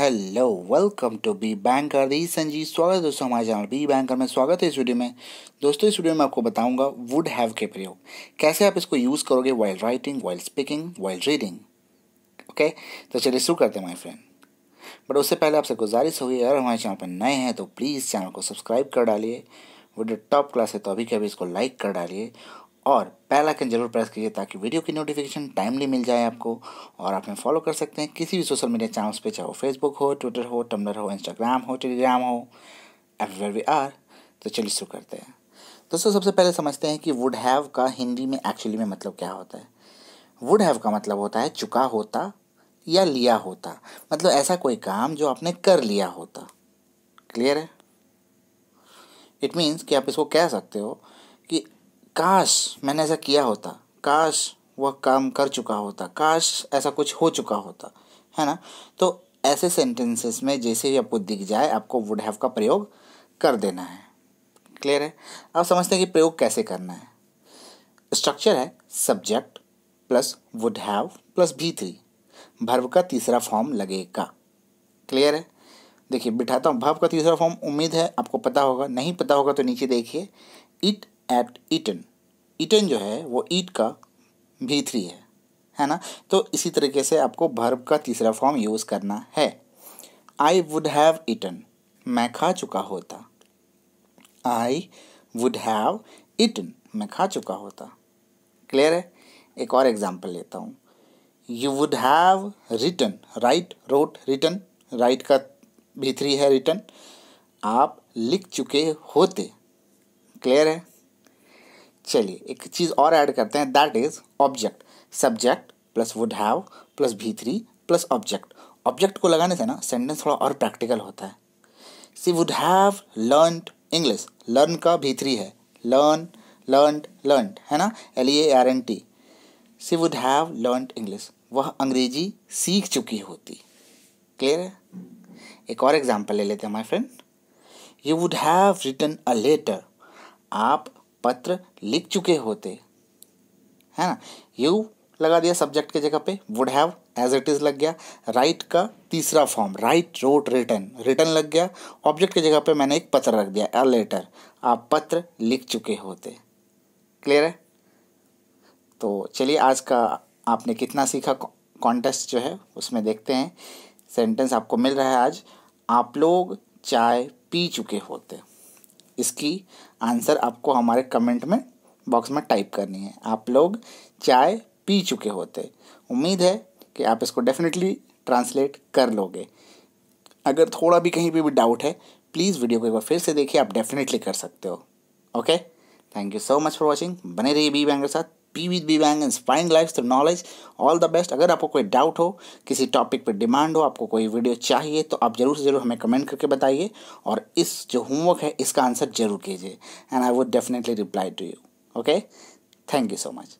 hello welcome to B banker दी संजीव स्वागत दोस्तों हमारे चैनल बी बैंकर में स्वागत है इस वीडियो में दोस्तों इस वीडियो में आपको बताऊंगा वुड हैव के प्रयोग कैसे आप इसको यूज़ करोगे while writing while speaking while reading okay तो चलिए शुरू करते हैं माई फ्रेंड बट उससे पहले आपसे गुजारिश होगी अगर हमारे चैनल पर नए हैं तो प्लीज़ चैनल को सब्सक्राइब कर डालिए वीडियो टॉप क्लास है तो अभी कभी इसको लाइक कर डालिए और बेल आइकन जरूर प्रेस कीजिए ताकि वीडियो की नोटिफिकेशन टाइमली मिल जाए आपको और आप हमें फॉलो कर सकते हैं किसी भी सोशल मीडिया चैनल्स पे चाहे वो फेसबुक हो ट्विटर हो टम्बलर हो इंस्टाग्राम हो टेलीग्राम हो एवरीवेयर वी आर तो चलिए शुरू करते हैं दोस्तों सबसे पहले समझते हैं कि वुड हैव का हिंदी में एक्चुअली में मतलब क्या होता है वुड हैव का मतलब होता है चुका होता या लिया होता मतलब ऐसा कोई काम जो आपने कर लिया होता क्लियर है इट मीन्स कि आप इसको कह सकते हो कि काश मैंने ऐसा किया होता काश वह काम कर चुका होता काश ऐसा कुछ हो चुका होता है ना तो ऐसे सेंटेंसेस में जैसे ही आपको दिख जाए आपको वुड हैव का प्रयोग कर देना है क्लियर है अब समझते हैं कि प्रयोग कैसे करना है स्ट्रक्चर है subject plus would have plus V three verb का तीसरा फॉर्म लगेगा क्लियर है देखिए बिठाता हूँ भर्व का तीसरा फॉर्म उम्मीद है आपको पता होगा नहीं पता होगा तो नीचे देखिए इट एट इटन इटन जो है वो ईट का भी थ्री है है ना तो इसी तरीके से आपको भर्ब का तीसरा फॉर्म यूज़ करना है आई वुड हैव ईटन मैं खा चुका होता आई वुड हैव ईटन मैं खा चुका होता क्लियर है एक और एग्जाम्पल लेता हूँ you would have written write wrote written write का भी थ्री है रिटन आप लिख चुके होते क्लियर है चलिए एक चीज़ और ऐड करते हैं that is object subject plus would have plus V three plus object object को लगाने से ना सेंटेंस थोड़ा और प्रैक्टिकल होता है she would have learn English learn का भी थ्री है लर्न लर्न लर्न है ना L A R N T she would have learn English वह अंग्रेजी सीख चुकी होती क्लियर है एक और एग्जाम्पल ले लेते हैं my friend you would have written a letter आप पत्र लिख चुके होते है ना यू लगा दिया सब्जेक्ट के जगह पे would have as it is लग गया राइट का तीसरा form write wrote written written लग गया ऑब्जेक्ट की जगह पे मैंने एक पत्र रख दिया अ लेटर आप पत्र लिख चुके होते क्लियर है तो चलिए आज का आपने कितना सीखा कॉन्टेस्ट जो है उसमें देखते हैं सेंटेंस आपको मिल रहा है आज आप लोग चाय पी चुके होते इसकी आंसर आपको हमारे कमेंट में बॉक्स में टाइप करनी है आप लोग चाय पी चुके होते उम्मीद है कि आप इसको डेफिनेटली ट्रांसलेट कर लोगे अगर थोड़ा भी कहीं पर भी डाउट है प्लीज़ वीडियो को एक बार फिर से देखिए आप डेफिनेटली कर सकते हो okay thank you so much for watching बने रहिए बी बैंक के साथ P with B and find life through knowledge all the best अगर आपको कोई डाउट हो किसी टॉपिक पर डिमांड हो आपको कोई वीडियो चाहिए तो आप ज़रूर से ज़रूर हमें कमेंट करके बताइए और इस जो होमवर्क है इसका आंसर जरूर कीजिए and I would definitely reply to you okay thank you so much